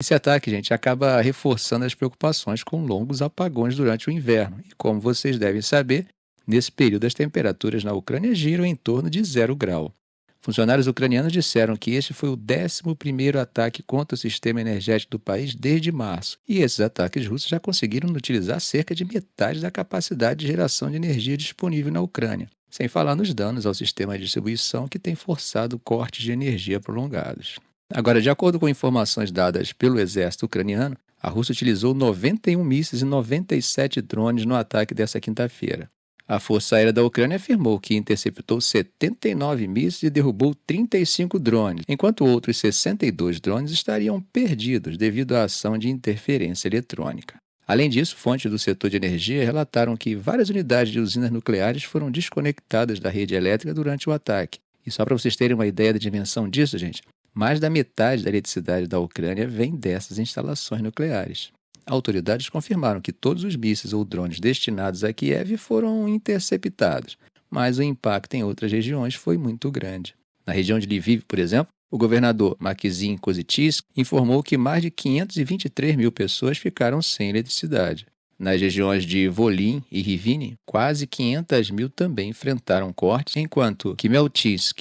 Esse ataque, gente, acaba reforçando as preocupações com longos apagões durante o inverno. E como vocês devem saber, nesse período as temperaturas na Ucrânia giram em torno de zero grau. Funcionários ucranianos disseram que este foi o 11 ataque contra o sistema energético do país desde março, e esses ataques russos já conseguiram utilizar cerca de metade da capacidade de geração de energia disponível na Ucrânia, sem falar nos danos ao sistema de distribuição que tem forçado cortes de energia prolongados. Agora, de acordo com informações dadas pelo exército ucraniano, a Rússia utilizou 91 mísseis e 97 drones no ataque desta quinta-feira. A Força Aérea da Ucrânia afirmou que interceptou 79 mísseis e derrubou 35 drones, enquanto outros 62 drones estariam perdidos devido à ação de interferência eletrônica. Além disso, fontes do setor de energia relataram que várias unidades de usinas nucleares foram desconectadas da rede elétrica durante o ataque. E só para vocês terem uma ideia da dimensão disso, gente, mais da metade da eletricidade da Ucrânia vem dessas instalações nucleares. Autoridades confirmaram que todos os mísseis ou drones destinados a Kiev foram interceptados, mas o impacto em outras regiões foi muito grande. Na região de Lviv, por exemplo, o governador Makhzin Kozitsky informou que mais de 523 mil pessoas ficaram sem eletricidade. Nas regiões de Volin e Rivine, quase 500 mil também enfrentaram cortes, enquanto que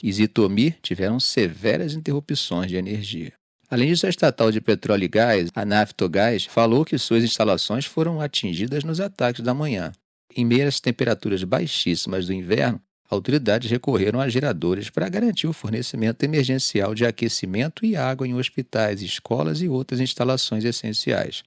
e Zitomir tiveram severas interrupções de energia. Além disso, a estatal de petróleo e gás, a Naftogás, falou que suas instalações foram atingidas nos ataques da manhã. Em meio às temperaturas baixíssimas do inverno, autoridades recorreram a geradores para garantir o fornecimento emergencial de aquecimento e água em hospitais, escolas e outras instalações essenciais.